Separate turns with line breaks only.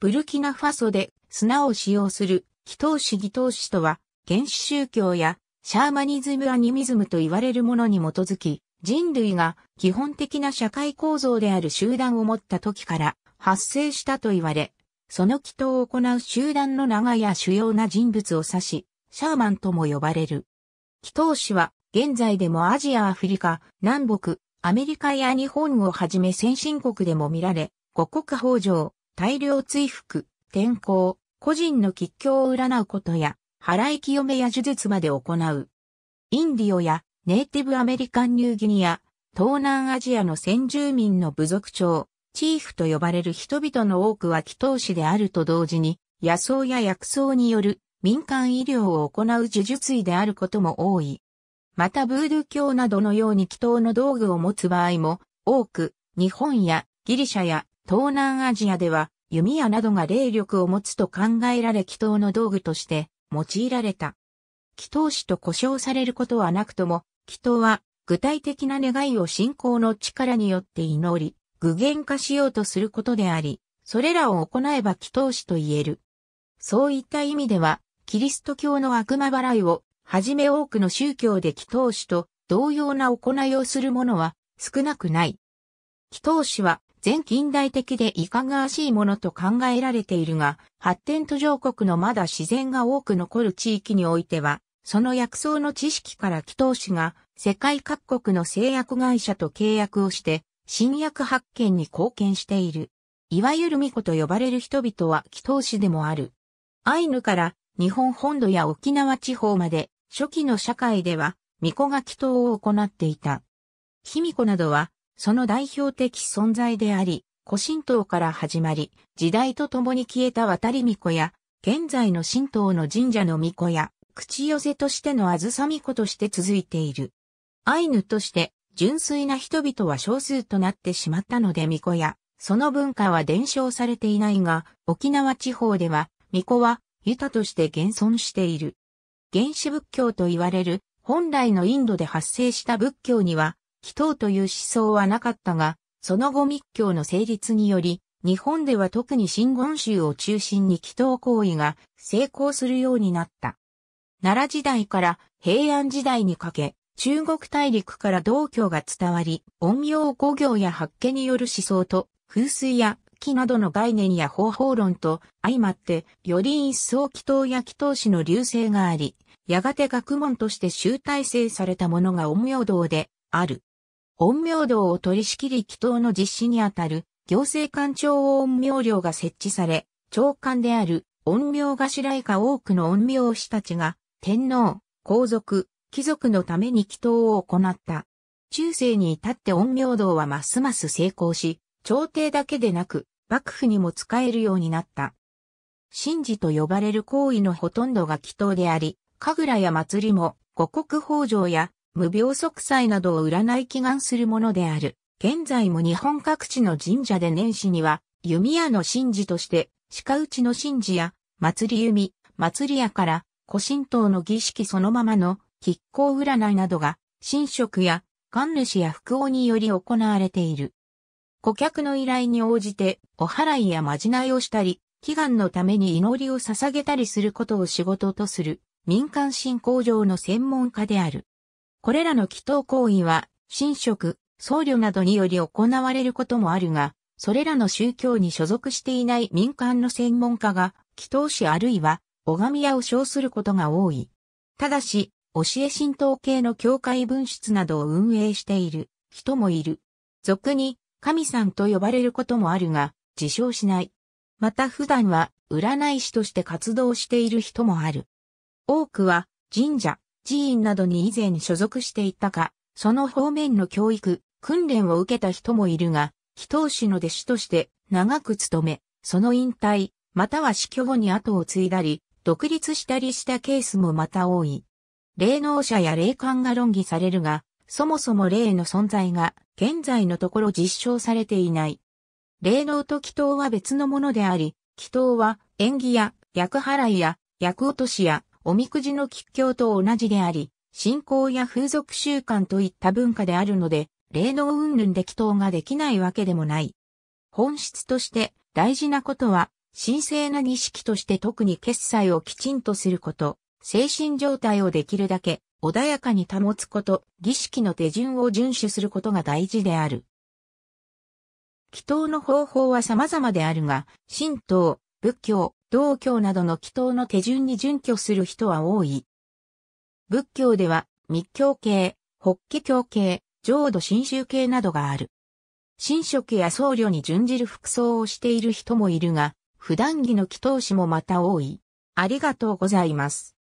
ブルキナファソで砂を使用する、祈祷師祈祷師とは、原始宗教やシャーマニズムアニミズムと言われるものに基づき、人類が基本的な社会構造である集団を持った時から発生したと言われ、その祈祷を行う集団の長や主要な人物を指し、シャーマンとも呼ばれる。祈祷師は現在でもアジア、アフリカ、南北、アメリカや日本をはじめ先進国でも見られ、五国法上、大量追服、転校、個人の吉凶を占うことや、払い清めや呪術まで行う。インディオやネイティブアメリカンニューギニア、東南アジアの先住民の部族長、チーフと呼ばれる人々の多くは祈祷師であると同時に、野草や薬草による民間医療を行う呪術医であることも多い。またブードゥ教などのように祈祷の道具を持つ場合も多く、日本やギリシャや東南アジアでは弓矢などが霊力を持つと考えられ祈祷の道具として用いられた。祈祷師と呼称されることはなくとも、祈祷は具体的な願いを信仰の力によって祈り、具現化しようとすることであり、それらを行えば祈祷師と言える。そういった意味では、キリスト教の悪魔払いを、はじめ多くの宗教で祈祷師と同様な行いをする者は少なくない。祈祷師は全近代的でいかがわしいものと考えられているが、発展途上国のまだ自然が多く残る地域においては、その薬草の知識から祈祷師が、世界各国の製薬会社と契約をして、新薬発見に貢献している。いわゆる巫女と呼ばれる人々は祈祷師でもある。アイヌから日本本土や沖縄地方まで初期の社会では巫女が祈祷を行っていた。卑弥呼などはその代表的存在であり、古神道から始まり、時代とともに消えた渡り巫女や、現在の神道の神社の巫女や、口寄せとしてのあずさ巫女として続いている。アイヌとして、純粋な人々は少数となってしまったので巫女や、その文化は伝承されていないが、沖縄地方では、巫女は、ユタとして現存している。原始仏教と言われる、本来のインドで発生した仏教には、祈祷という思想はなかったが、その後密教の成立により、日本では特に真言宗を中心に祈祷行為が成功するようになった。奈良時代から平安時代にかけ、中国大陸から道教が伝わり、陰陽五行や八家による思想と、風水や木などの概念や方法論と相まって、より一層祈祷や祈祷師の流星があり、やがて学問として集大成されたものが陰陽道である。陰陽道を取り仕切り祈祷の実施にあたる行政官庁陰陽寮が設置され、長官である陰陽頭以下多くの陰陽師たちが天皇、皇族、貴族のために祈祷を行った。中世に至って陰陽道はますます成功し、朝廷だけでなく幕府にも使えるようになった。神事と呼ばれる行為のほとんどが祈祷であり、神楽や祭りも五穀豊穣や無病息災などを占い祈願するものである。現在も日本各地の神社で年始には、弓矢の神事として、鹿打ちの神事や、祭り弓、祭り矢から、古神道の儀式そのままの、吉行占いなどが、神職や、神主や福王により行われている。顧客の依頼に応じて、お祓いやまじないをしたり、祈願のために祈りを捧げたりすることを仕事とする、民間信仰上の専門家である。これらの祈祷行為は、神職、僧侶などにより行われることもあるが、それらの宗教に所属していない民間の専門家が、祈祷師あるいは、拝み屋を称することが多い。ただし、教え神道系の教会分室などを運営している人もいる。俗に神さんと呼ばれることもあるが、自称しない。また普段は占い師として活動している人もある。多くは神社、寺院などに以前所属していたか、その方面の教育、訓練を受けた人もいるが、祈祷師の弟子として長く務め、その引退、または死去後に後を継いだり、独立したりしたケースもまた多い。霊能者や霊感が論議されるが、そもそも霊の存在が現在のところ実証されていない。霊能と祈祷は別のものであり、祈祷は縁起や、役払いや、役落としや、おみくじの吉凶と同じであり、信仰や風俗習慣といった文化であるので、霊能云々で祈祷ができないわけでもない。本質として大事なことは、神聖な儀式として特に決済をきちんとすること、精神状態をできるだけ穏やかに保つこと、儀式の手順を遵守することが大事である。祈祷の方法は様々であるが、神道、仏教、道教などの祈祷の手順に準拠する人は多い。仏教では、密教系、法華教系、浄土真宗系などがある。神職や僧侶に準じる服装をしている人もいるが、普段着の祈祷師もまた多い。ありがとうございます。